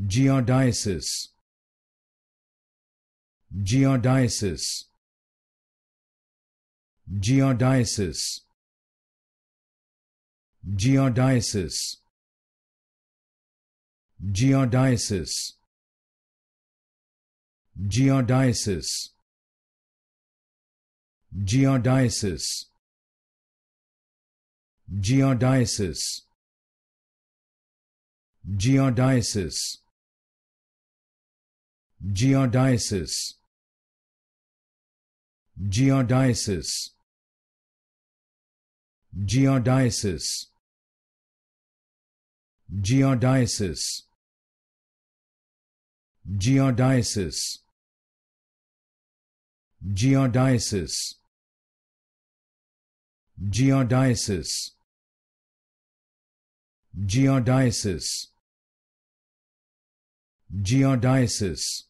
geodiasis geodiasis geodiasis geodiasis geodiasis geodiasis geodiasis geodiasis geodiasis geodiasis geodiasis geodiasis geodiasis geodiasis geodiasis geodiasis geodiasis geodiasis